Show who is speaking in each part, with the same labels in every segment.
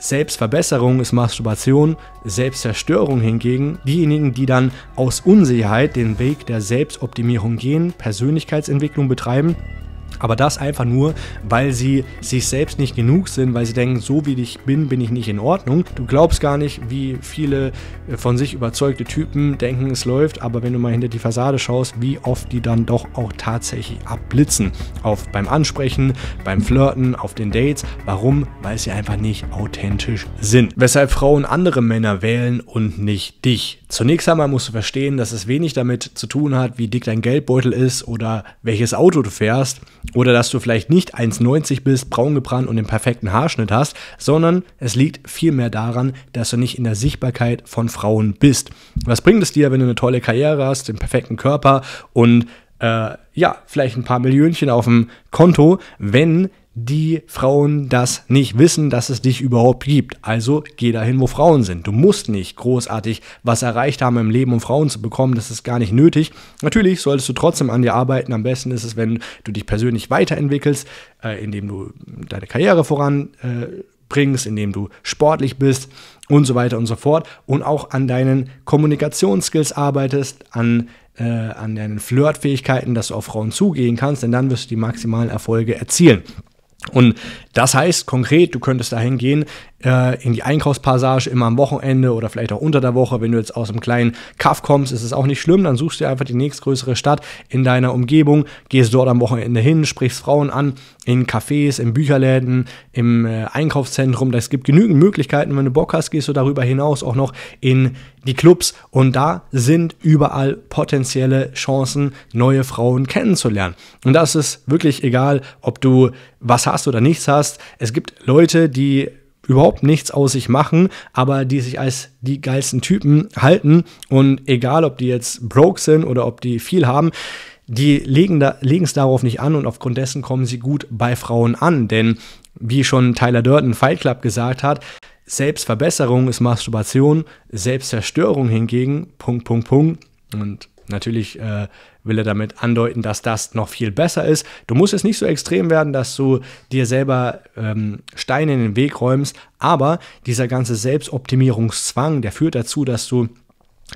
Speaker 1: Selbstverbesserung ist Masturbation, Selbstzerstörung hingegen diejenigen, die dann aus Unsicherheit den Weg der Selbstoptimierung gehen, Persönlichkeitsentwicklung betreiben aber das einfach nur, weil sie sich selbst nicht genug sind, weil sie denken, so wie ich bin, bin ich nicht in Ordnung. Du glaubst gar nicht, wie viele äh, von sich überzeugte Typen denken, es läuft, aber wenn du mal hinter die Fassade schaust, wie oft die dann doch auch tatsächlich abblitzen. Auf, beim Ansprechen, beim Flirten, auf den Dates. Warum? Weil sie einfach nicht authentisch sind. Weshalb Frauen andere Männer wählen und nicht dich. Zunächst einmal musst du verstehen, dass es wenig damit zu tun hat, wie dick dein Geldbeutel ist oder welches Auto du fährst oder dass du vielleicht nicht 1,90 bist, braun gebrannt und den perfekten Haarschnitt hast, sondern es liegt vielmehr daran, dass du nicht in der Sichtbarkeit von Frauen bist. Was bringt es dir, wenn du eine tolle Karriere hast, den perfekten Körper und äh, ja, vielleicht ein paar Millionchen auf dem Konto, wenn die Frauen das nicht wissen, dass es dich überhaupt gibt. Also geh dahin, wo Frauen sind. Du musst nicht großartig was erreicht haben im Leben, um Frauen zu bekommen. Das ist gar nicht nötig. Natürlich solltest du trotzdem an dir arbeiten. Am besten ist es, wenn du dich persönlich weiterentwickelst, äh, indem du deine Karriere voranbringst, äh, indem du sportlich bist und so weiter und so fort. Und auch an deinen Kommunikationsskills arbeitest, an äh, an deinen Flirtfähigkeiten, dass du auf Frauen zugehen kannst, denn dann wirst du die maximalen Erfolge erzielen. Und das heißt konkret, du könntest dahin gehen, äh, in die Einkaufspassage immer am Wochenende oder vielleicht auch unter der Woche. Wenn du jetzt aus einem kleinen Kaff kommst, ist es auch nicht schlimm. Dann suchst du einfach die nächstgrößere Stadt in deiner Umgebung, gehst dort am Wochenende hin, sprichst Frauen an, in Cafés, in Bücherläden, im äh, Einkaufszentrum. Es gibt genügend Möglichkeiten. Wenn du Bock hast, gehst du darüber hinaus auch noch in die Clubs. Und da sind überall potenzielle Chancen, neue Frauen kennenzulernen. Und das ist wirklich egal, ob du was hast oder nichts hast. Es gibt Leute, die überhaupt nichts aus sich machen, aber die sich als die geilsten Typen halten und egal, ob die jetzt broke sind oder ob die viel haben, die legen da, es darauf nicht an und aufgrund dessen kommen sie gut bei Frauen an. Denn wie schon Tyler Durden Fight Club gesagt hat, Selbstverbesserung ist Masturbation, Selbstzerstörung hingegen, Punkt, Punkt, Punkt. Und Natürlich äh, will er damit andeuten, dass das noch viel besser ist. Du musst es nicht so extrem werden, dass du dir selber ähm, Steine in den Weg räumst, aber dieser ganze Selbstoptimierungszwang, der führt dazu, dass du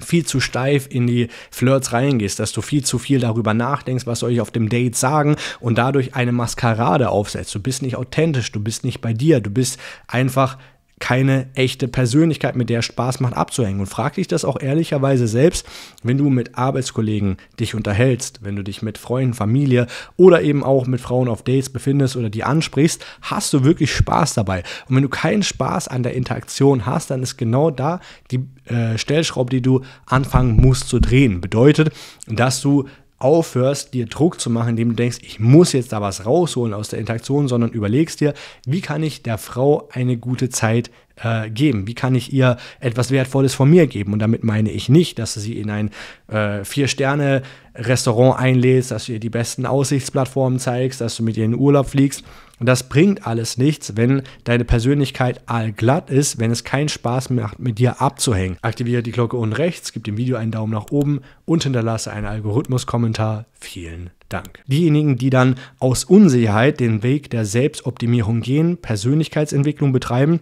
Speaker 1: viel zu steif in die Flirts reingehst, dass du viel zu viel darüber nachdenkst, was soll ich auf dem Date sagen und dadurch eine Maskerade aufsetzt. Du bist nicht authentisch, du bist nicht bei dir, du bist einfach keine echte Persönlichkeit, mit der es Spaß macht, abzuhängen. Und frag dich das auch ehrlicherweise selbst, wenn du mit Arbeitskollegen dich unterhältst, wenn du dich mit Freunden, Familie oder eben auch mit Frauen auf Dates befindest oder die ansprichst, hast du wirklich Spaß dabei. Und wenn du keinen Spaß an der Interaktion hast, dann ist genau da die äh, Stellschraube, die du anfangen musst zu drehen. Bedeutet, dass du aufhörst, dir Druck zu machen, indem du denkst, ich muss jetzt da was rausholen aus der Interaktion, sondern überlegst dir, wie kann ich der Frau eine gute Zeit äh, geben? Wie kann ich ihr etwas Wertvolles von mir geben? Und damit meine ich nicht, dass du sie in ein äh, Vier-Sterne-Restaurant einlädst, dass du ihr die besten Aussichtsplattformen zeigst, dass du mit ihr in den Urlaub fliegst. Und das bringt alles nichts, wenn deine Persönlichkeit allglatt ist, wenn es keinen Spaß macht, mit dir abzuhängen. Aktiviere die Glocke unten rechts, gib dem Video einen Daumen nach oben und hinterlasse einen Algorithmus-Kommentar. Vielen Dank. Diejenigen, die dann aus Unsicherheit den Weg der Selbstoptimierung gehen, Persönlichkeitsentwicklung betreiben,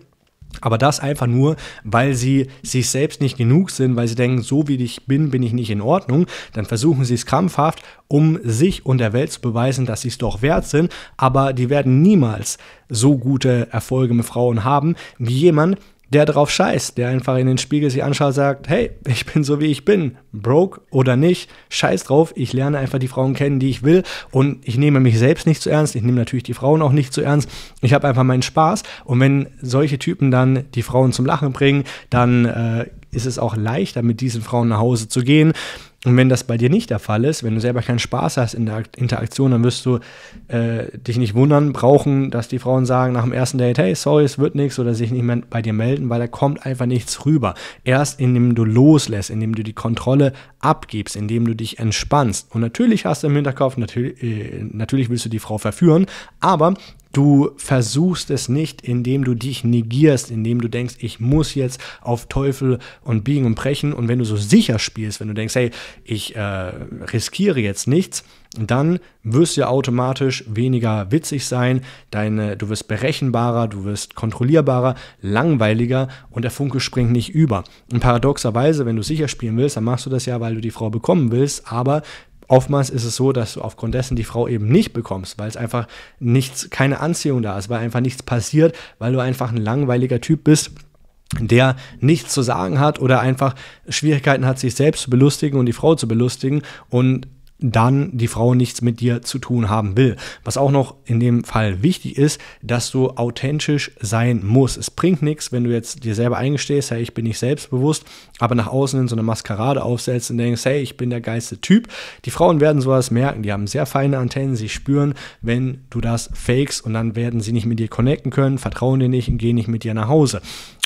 Speaker 1: aber das einfach nur, weil sie sich selbst nicht genug sind, weil sie denken, so wie ich bin, bin ich nicht in Ordnung. Dann versuchen sie es krampfhaft, um sich und der Welt zu beweisen, dass sie es doch wert sind. Aber die werden niemals so gute Erfolge mit Frauen haben, wie jemand, der drauf scheißt, der einfach in den Spiegel sich anschaut, sagt, hey, ich bin so wie ich bin, broke oder nicht, scheiß drauf, ich lerne einfach die Frauen kennen, die ich will und ich nehme mich selbst nicht zu ernst, ich nehme natürlich die Frauen auch nicht zu ernst, ich habe einfach meinen Spaß und wenn solche Typen dann die Frauen zum Lachen bringen, dann äh, ist es auch leichter, mit diesen Frauen nach Hause zu gehen und wenn das bei dir nicht der Fall ist, wenn du selber keinen Spaß hast in der Interaktion, dann wirst du äh, dich nicht wundern brauchen, dass die Frauen sagen nach dem ersten Date, hey, sorry, es wird nichts oder sich nicht mehr bei dir melden, weil da kommt einfach nichts rüber. Erst indem du loslässt, indem du die Kontrolle abgibst, indem du dich entspannst. Und natürlich hast du im Hinterkopf, natürlich, äh, natürlich willst du die Frau verführen, aber Du versuchst es nicht, indem du dich negierst, indem du denkst, ich muss jetzt auf Teufel und Biegen und Brechen. Und wenn du so sicher spielst, wenn du denkst, hey, ich äh, riskiere jetzt nichts, dann wirst du ja automatisch weniger witzig sein, deine, du wirst berechenbarer, du wirst kontrollierbarer, langweiliger und der Funke springt nicht über. Und paradoxerweise, wenn du sicher spielen willst, dann machst du das ja, weil du die Frau bekommen willst, aber Oftmals ist es so, dass du aufgrund dessen die Frau eben nicht bekommst, weil es einfach nichts, keine Anziehung da ist, weil einfach nichts passiert, weil du einfach ein langweiliger Typ bist der nichts zu sagen hat oder einfach Schwierigkeiten hat, sich selbst zu belustigen und die Frau zu belustigen und dann die Frau nichts mit dir zu tun haben will. Was auch noch in dem Fall wichtig ist, dass du authentisch sein musst. Es bringt nichts, wenn du jetzt dir selber eingestehst, hey, ich bin nicht selbstbewusst, aber nach außen in so eine Maskerade aufsetzt und denkst, hey, ich bin der geilste Typ. Die Frauen werden sowas merken, die haben sehr feine Antennen, sie spüren, wenn du das fakes und dann werden sie nicht mit dir connecten können, vertrauen dir nicht und gehen nicht mit dir nach Hause.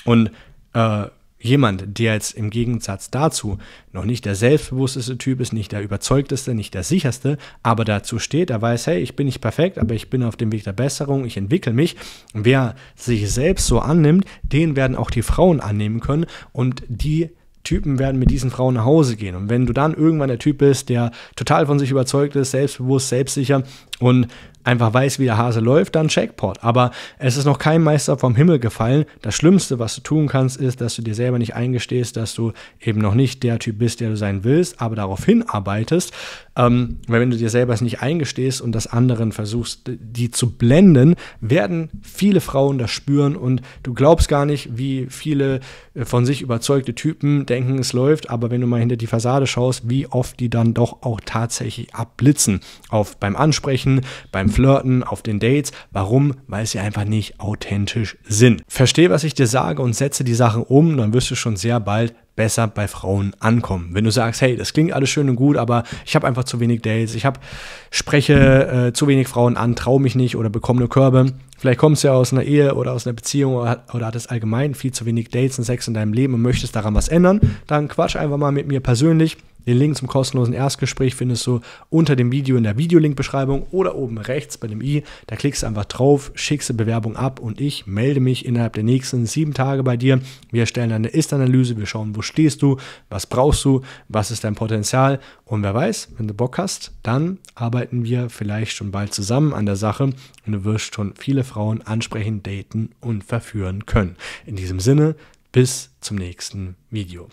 Speaker 1: Und äh, Jemand, der jetzt im Gegensatz dazu noch nicht der selbstbewussteste Typ ist, nicht der überzeugteste, nicht der sicherste, aber dazu steht, er weiß, hey, ich bin nicht perfekt, aber ich bin auf dem Weg der Besserung, ich entwickle mich. Wer sich selbst so annimmt, den werden auch die Frauen annehmen können und die Typen werden mit diesen Frauen nach Hause gehen. Und wenn du dann irgendwann der Typ bist, der total von sich überzeugt ist, selbstbewusst, selbstsicher und einfach weiß, wie der Hase läuft, dann Checkpot. Aber es ist noch kein Meister vom Himmel gefallen. Das Schlimmste, was du tun kannst, ist, dass du dir selber nicht eingestehst, dass du eben noch nicht der Typ bist, der du sein willst, aber darauf hinarbeitest. Ähm, weil wenn du dir selber es nicht eingestehst und das anderen versuchst, die zu blenden, werden viele Frauen das spüren und du glaubst gar nicht, wie viele äh, von sich überzeugte Typen denken, es läuft, aber wenn du mal hinter die Fassade schaust, wie oft die dann doch auch tatsächlich abblitzen. Auf beim Ansprechen Versprechen, beim Flirten, auf den Dates. Warum? Weil sie einfach nicht authentisch sind. Versteh, was ich dir sage und setze die Sachen um, dann wirst du schon sehr bald besser bei Frauen ankommen. Wenn du sagst, hey, das klingt alles schön und gut, aber ich habe einfach zu wenig Dates, ich habe spreche äh, zu wenig Frauen an, traue mich nicht oder bekomme ne nur Körbe. Vielleicht kommst du ja aus einer Ehe oder aus einer Beziehung oder, oder hattest allgemein viel zu wenig Dates und Sex in deinem Leben und möchtest daran was ändern, dann quatsch einfach mal mit mir persönlich. Den Link zum kostenlosen Erstgespräch findest du unter dem Video in der Videolink-Beschreibung oder oben rechts bei dem i. Da klickst du einfach drauf, schickst die Bewerbung ab und ich melde mich innerhalb der nächsten sieben Tage bei dir. Wir erstellen eine Ist-Analyse, wir schauen, wo stehst du, was brauchst du, was ist dein Potenzial und wer weiß, wenn du Bock hast, dann arbeiten wir vielleicht schon bald zusammen an der Sache und du wirst schon viele Frauen ansprechend daten und verführen können. In diesem Sinne, bis zum nächsten Video.